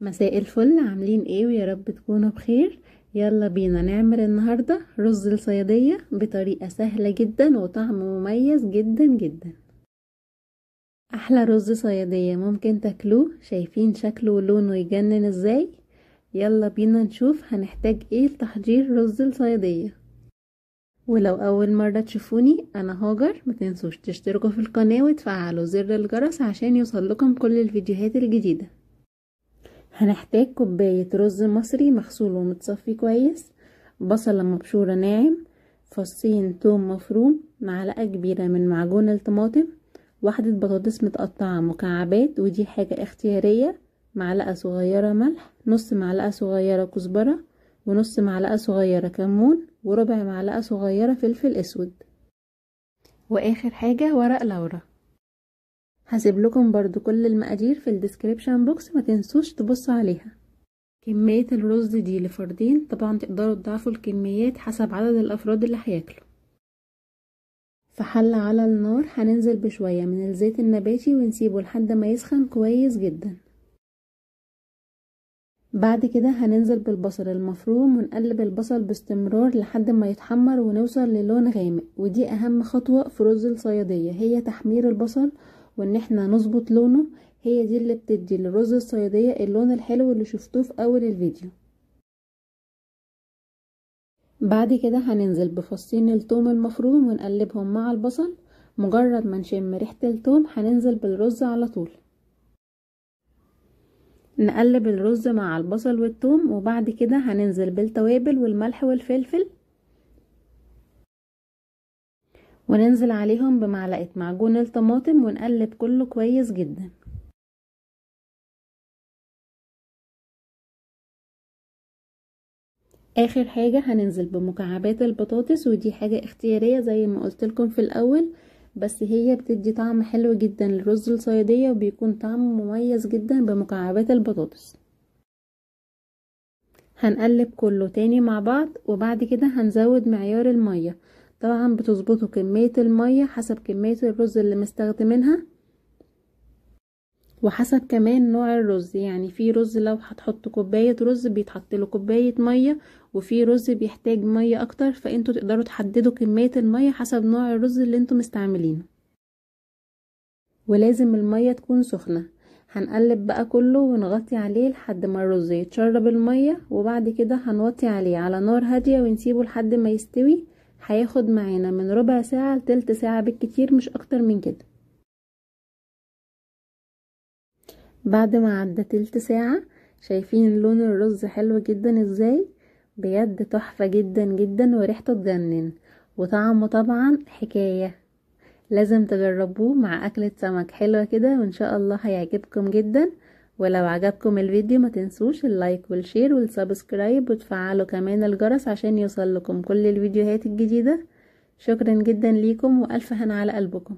مساء الفل عاملين ايه ويا رب تكونوا بخير يلا بينا نعمل النهاردة رز الصيادية بطريقة سهلة جدا وطعم مميز جدا جدا احلى رز صيادية ممكن تاكلوه شايفين شكله ولونه يجنن ازاي يلا بينا نشوف هنحتاج ايه لتحضير رز الصيادية ولو اول مرة تشوفوني انا هاجر متنسوش تشتركوا في القناة وتفعلوا زر الجرس عشان يوصل لكم كل الفيديوهات الجديدة هنحتاج كوباية رز مصري مغسول ومتصفي كويس بصلة مبشورة ناعم فصين توم مفروم معلقة كبيرة من معجون الطماطم واحدة بطاطس متقطعة مكعبات ودي حاجة اختيارية معلقة صغيرة ملح نص معلقة صغيرة كزبرة ونص معلقة صغيرة كمون وربع معلقة صغيرة فلفل اسود واخر حاجة ورق لورا هسيب لكم برضو كل المقادير في الديسكريبشن بوكس ما تنسوش تبصوا عليها كمية الرز دي لفردين طبعا تقدروا تضعفوا الكميات حسب عدد الافراد اللي هياكلوا في حل على النار هننزل بشوية من الزيت النباتي ونسيبه لحد ما يسخن كويس جدا بعد كده هننزل بالبصل المفروم ونقلب البصل باستمرار لحد ما يتحمر ونوصل للون غامق ودي اهم خطوة في رز الصيادية هي تحمير البصل وان احنا نظبط لونه هي دي اللي بتدي للرز الصيادية اللون الحلو اللي شفتوه في اول الفيديو بعد كده هننزل بفصين التوم المفروم ونقلبهم مع البصل مجرد ما نشم ريحة التوم هننزل بالرز على طول نقلب الرز مع البصل والثوم وبعد كده هننزل بالتوابل والملح والفلفل وننزل عليهم بمعلقة معجون الطماطم ونقلب كله كويس جدا اخر حاجة هننزل بمكعبات البطاطس ودي حاجة اختيارية زي ما قلت لكم في الاول بس هي بتدي طعم حلو جدا للرز الصيادية وبيكون طعم مميز جدا بمكعبات البطاطس هنقلب كله تاني مع بعض وبعد كده هنزود معيار المية طبعا بتظبطوا كمية المية حسب كمية الرز اللي مستخدمينها وحسب كمان نوع الرز يعني في رز لو هتحط كوباية رز بيتحط له كوباية مية وفي رز بيحتاج مية اكتر فانتوا تقدروا تحددوا كمية المية حسب نوع الرز اللي انتوا مستعملينه ولازم المية تكون سخنة هنقلب بقى كله ونغطي عليه لحد ما الرز يتشرب المية وبعد كده هنوطي عليه على نار هادية ونسيبه لحد ما يستوي هياخد معانا من ربع ساعة لتلت ساعة بالكتير مش اكتر من كده بعد ما عدى تلت ساعة شايفين لون الرز حلو جدا ازاي بجد تحفة جدا جدا وريحته تجنن وطعمه طبعا حكاية لازم تجربوه مع اكلة سمك حلوة كده وان شاء الله هيعجبكم جدا ولو عجبكم الفيديو ما تنسوش اللايك والشير والسبسكرايب وتفعلوا كمان الجرس عشان يوصل لكم كل الفيديوهات الجديدة شكرا جدا ليكم والف هنا على قلبكم